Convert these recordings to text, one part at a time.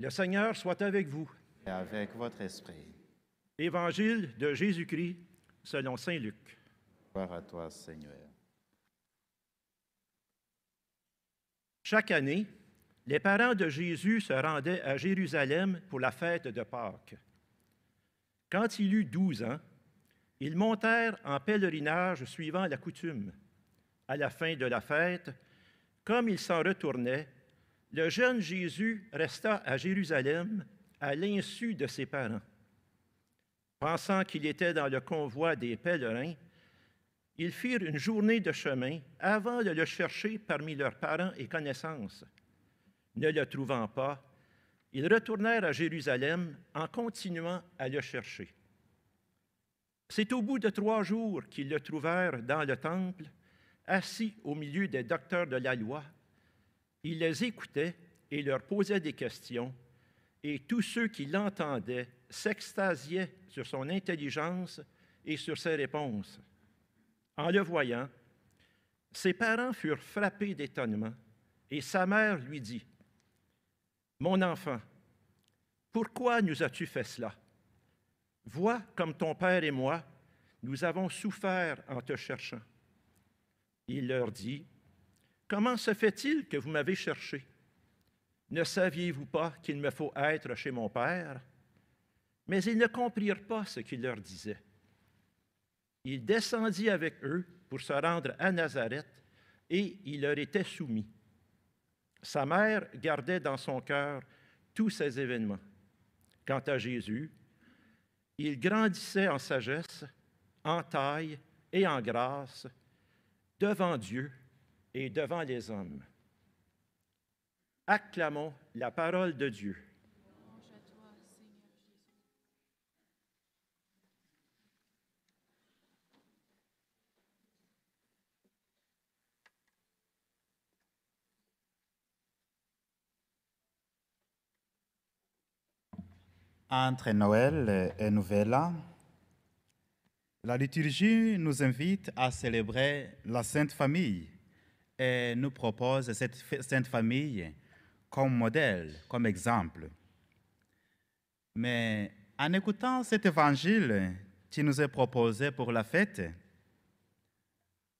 Le Seigneur soit avec vous. Et avec votre esprit. Évangile de Jésus-Christ selon Saint Luc. Gloire à toi, Seigneur. Chaque année, les parents de Jésus se rendaient à Jérusalem pour la fête de Pâques. Quand il eut douze ans, ils montèrent en pèlerinage suivant la coutume. À la fin de la fête, comme ils s'en retournaient, le jeune Jésus resta à Jérusalem à l'insu de ses parents. Pensant qu'il était dans le convoi des pèlerins, ils firent une journée de chemin avant de le chercher parmi leurs parents et connaissances. Ne le trouvant pas, ils retournèrent à Jérusalem en continuant à le chercher. C'est au bout de trois jours qu'ils le trouvèrent dans le temple, assis au milieu des docteurs de la loi il les écoutait et leur posait des questions, et tous ceux qui l'entendaient s'extasiaient sur son intelligence et sur ses réponses. En le voyant, ses parents furent frappés d'étonnement, et sa mère lui dit, Mon enfant, pourquoi nous as-tu fait cela Vois comme ton père et moi, nous avons souffert en te cherchant. Il leur dit, Comment se fait-il que vous m'avez cherché? Ne saviez-vous pas qu'il me faut être chez mon Père? Mais ils ne comprirent pas ce qu'il leur disait. Il descendit avec eux pour se rendre à Nazareth et il leur était soumis. Sa mère gardait dans son cœur tous ces événements. Quant à Jésus, il grandissait en sagesse, en taille et en grâce devant Dieu et devant les hommes. Acclamons la parole de Dieu. Entre Noël et Nouvel An, la liturgie nous invite à célébrer la Sainte Famille et nous propose cette sainte famille comme modèle, comme exemple. Mais en écoutant cet évangile qui nous est proposé pour la fête,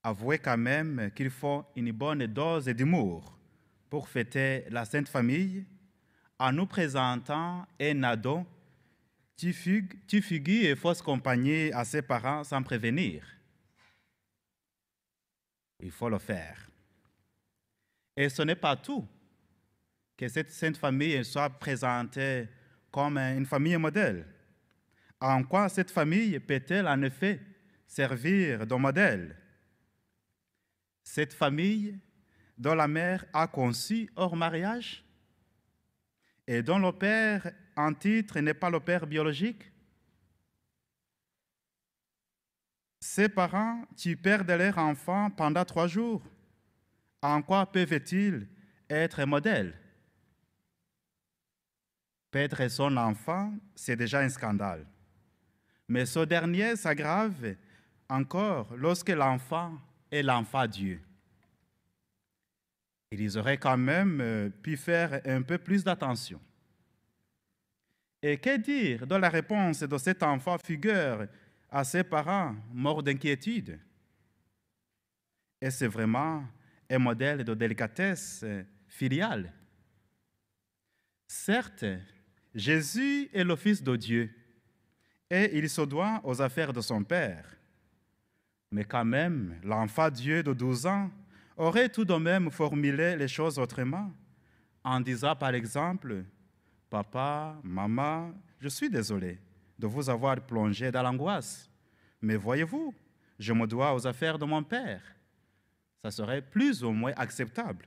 avouez quand même qu'il faut une bonne dose d'humour pour fêter la Sainte Famille en nous présentant un ado qui fugue et fausse compagnie à ses parents sans prévenir. Il faut le faire. Et ce n'est pas tout que cette sainte famille soit présentée comme une famille modèle. En quoi cette famille peut-elle en effet servir de modèle Cette famille dont la mère a conçu hors mariage et dont le père en titre n'est pas le père biologique Ses parents qui perdent leur enfant pendant trois jours en quoi peuvent-ils être modèles Perdre son enfant, c'est déjà un scandale. Mais ce dernier s'aggrave encore lorsque l'enfant est l'enfant Dieu. Ils auraient quand même euh, pu faire un peu plus d'attention. Et que dire de la réponse de cet enfant figure à ses parents morts d'inquiétude Et c'est vraiment un modèle de délicatesse euh, filiale. Certes, Jésus est le Fils de Dieu et il se doit aux affaires de son Père. Mais quand même, l'enfant Dieu de 12 ans aurait tout de même formulé les choses autrement, en disant par exemple, Papa, maman, je suis désolé de vous avoir plongé dans l'angoisse, mais voyez-vous, je me dois aux affaires de mon Père ça serait plus ou moins acceptable.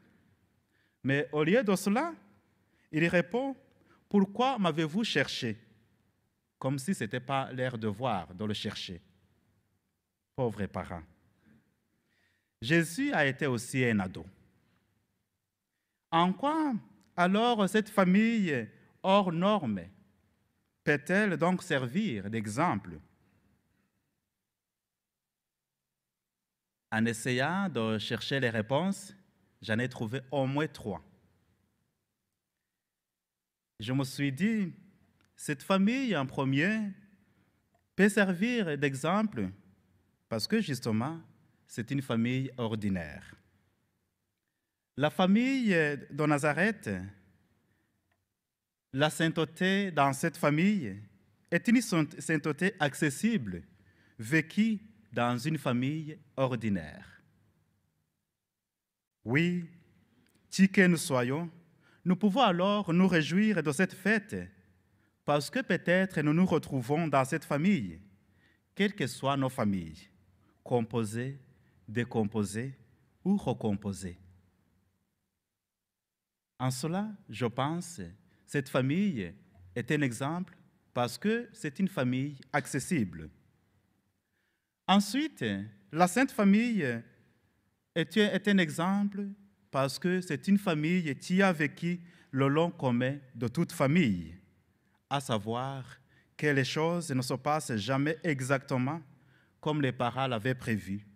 Mais au lieu de cela, il répond, pourquoi m'avez-vous cherché Comme si ce n'était pas leur devoir de le chercher. Pauvres parents. Jésus a été aussi un ado. En quoi alors cette famille hors norme peut-elle donc servir d'exemple En essayant de chercher les réponses, j'en ai trouvé au moins trois. Je me suis dit, cette famille en premier peut servir d'exemple parce que justement, c'est une famille ordinaire. La famille de Nazareth, la sainteté dans cette famille est une sainteté accessible, vécue dans une famille ordinaire. Oui, qui que nous soyons, nous pouvons alors nous réjouir de cette fête, parce que peut-être nous nous retrouvons dans cette famille, quelles que soient nos familles, composées, décomposées ou recomposées. En cela, je pense, cette famille est un exemple parce que c'est une famille accessible. Ensuite, la Sainte Famille est, un exemple parce que c'est une famille qui a vécu le long commun de toute famille, à savoir que les choses ne se passent jamais exactement comme les parents l'avaient prévu.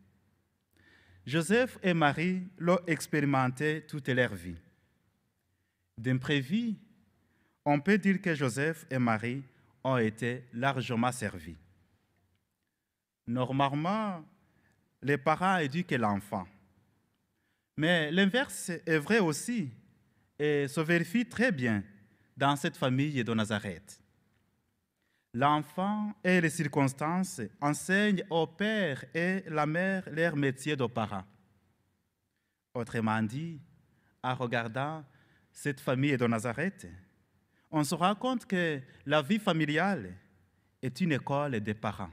Joseph et Marie l'ont expérimenté toute leur vie. D'imprévu, on peut dire que Joseph et Marie ont été largement servis. Normalement, les parents éduquent l'enfant. Mais l'inverse est vrai aussi et se vérifie très bien dans cette famille de Nazareth. L'enfant et les circonstances enseignent au père et la mère leur métier de parents. Autrement dit, en regardant cette famille de Nazareth, on se rend compte que la vie familiale est une école des parents.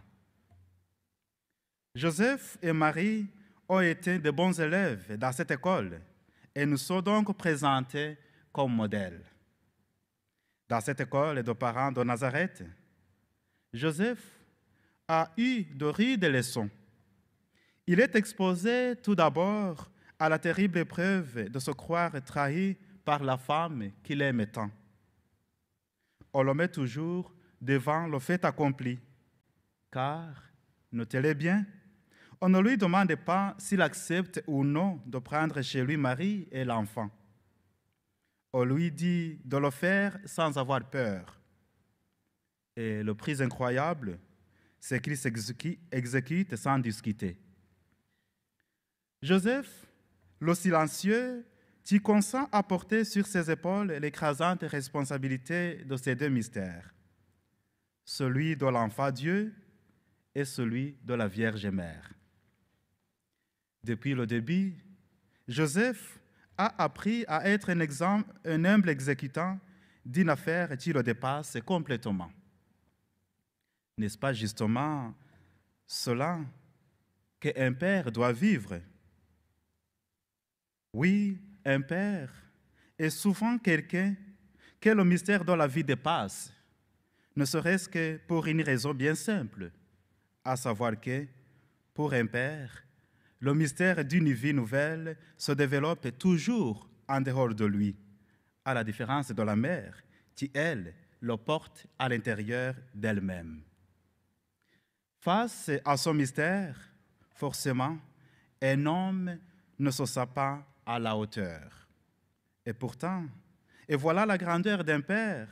Joseph et Marie ont été de bons élèves dans cette école et nous sont donc présentés comme modèles. Dans cette école de parents de Nazareth, Joseph a eu de rudes leçons. Il est exposé tout d'abord à la terrible épreuve de se croire trahi par la femme qu'il aime tant. On le met toujours devant le fait accompli, car, notez-le bien, on ne lui demande pas s'il accepte ou non de prendre chez lui Marie et l'enfant. On lui dit de le faire sans avoir peur. Et le prix incroyable, c'est qu'il s'exécute sans discuter. Joseph, le silencieux, qui consent à porter sur ses épaules l'écrasante responsabilité de ces deux mystères, celui de l'enfant Dieu et celui de la Vierge Mère. Depuis le début, Joseph a appris à être un, exemple, un humble exécutant d'une affaire qui le dépasse complètement. N'est-ce pas justement cela qu'un père doit vivre Oui, un père est souvent quelqu'un que le mystère de la vie dépasse, ne serait-ce que pour une raison bien simple, à savoir que pour un père, le mystère d'une vie nouvelle se développe toujours en dehors de lui, à la différence de la mère qui, elle, le porte à l'intérieur d'elle-même. Face à son mystère, forcément, un homme ne se sent pas à la hauteur. Et pourtant, et voilà la grandeur d'un père,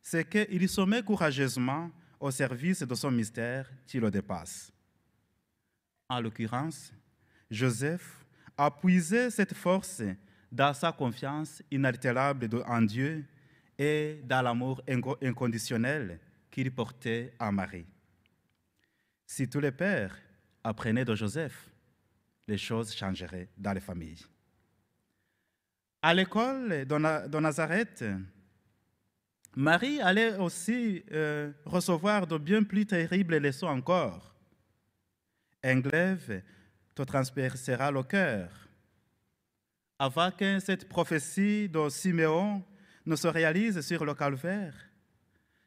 c'est qu'il se met courageusement au service de son mystère qui le dépasse. En l'occurrence, Joseph a puisé cette force dans sa confiance inaltérable en Dieu et dans l'amour inconditionnel qu'il portait à Marie. Si tous les pères apprenaient de Joseph, les choses changeraient dans les familles. À l'école de Nazareth, Marie allait aussi euh, recevoir de bien plus terribles leçons encore. Un glaive te transpercera le cœur, avant que cette prophétie de Simeon ne se réalise sur le calvaire.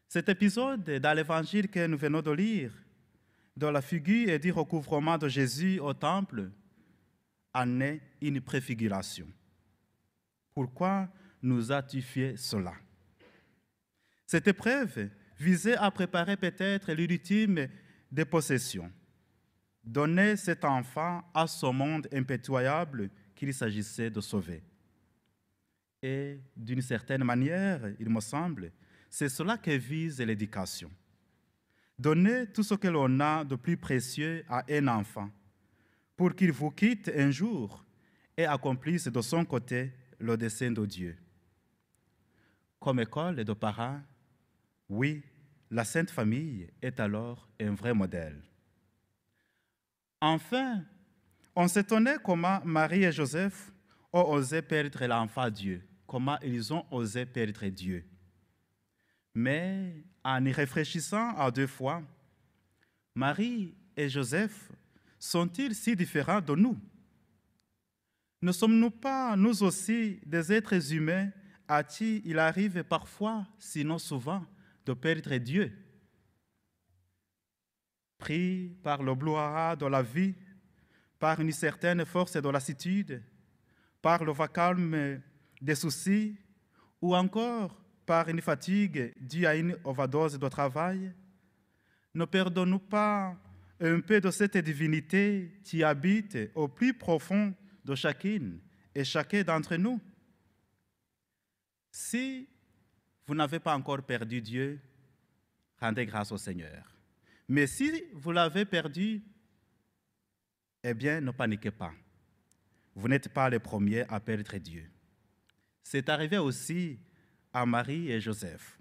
Cet épisode dans l'évangile que nous venons de lire, dans la figure et du recouvrement de Jésus au temple, en est une préfiguration. Pourquoi nous as-tu fait cela Cette épreuve visait à préparer peut-être l'ultime dépossession donner cet enfant à ce monde impitoyable qu'il s'agissait de sauver. Et d'une certaine manière, il me semble, c'est cela que vise l'éducation. Donner tout ce que l'on a de plus précieux à un enfant pour qu'il vous quitte un jour et accomplisse de son côté le dessein de Dieu. Comme école de parents, oui, la Sainte Famille est alors un vrai modèle. Enfin, on s'étonnait comment Marie et Joseph ont osé perdre l'enfant Dieu, comment ils ont osé perdre Dieu. Mais en y réfléchissant à deux fois, Marie et Joseph sont-ils si différents de nous Ne sommes-nous pas, nous aussi, des êtres humains à qui il arrive parfois, sinon souvent, de perdre Dieu pris par le gloire de la vie, par une certaine force de lassitude, par le vacarme des soucis ou encore par une fatigue due à une overdose de travail, ne perdons-nous pas un peu de cette divinité qui habite au plus profond de chacune et chacun d'entre nous Si vous n'avez pas encore perdu Dieu, rendez grâce au Seigneur. Mais si vous l'avez perdu, eh bien, ne paniquez pas. Vous n'êtes pas les premiers à perdre Dieu. C'est arrivé aussi à Marie et Joseph.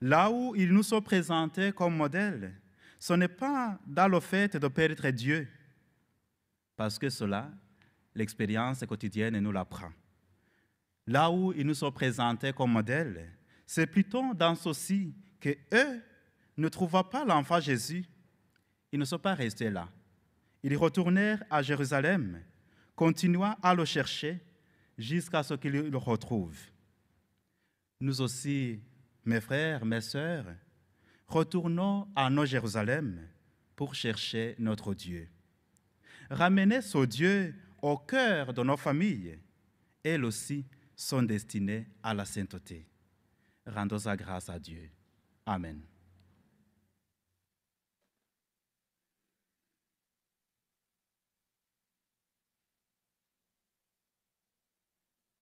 Là où ils nous sont présentés comme modèles, ce n'est pas dans le fait de perdre Dieu, parce que cela, l'expérience quotidienne nous l'apprend. Là où ils nous sont présentés comme modèles, c'est plutôt dans ceci que eux ne trouva pas l'enfant Jésus, ils ne sont pas restés là. Ils retournèrent à Jérusalem, continuant à le chercher jusqu'à ce qu'il le retrouvent. Nous aussi, mes frères, mes sœurs, retournons à nos Jérusalem pour chercher notre Dieu. Ramenez ce Dieu au cœur de nos familles, elles aussi sont destinées à la sainteté. Rendons sa grâce à Dieu. Amen.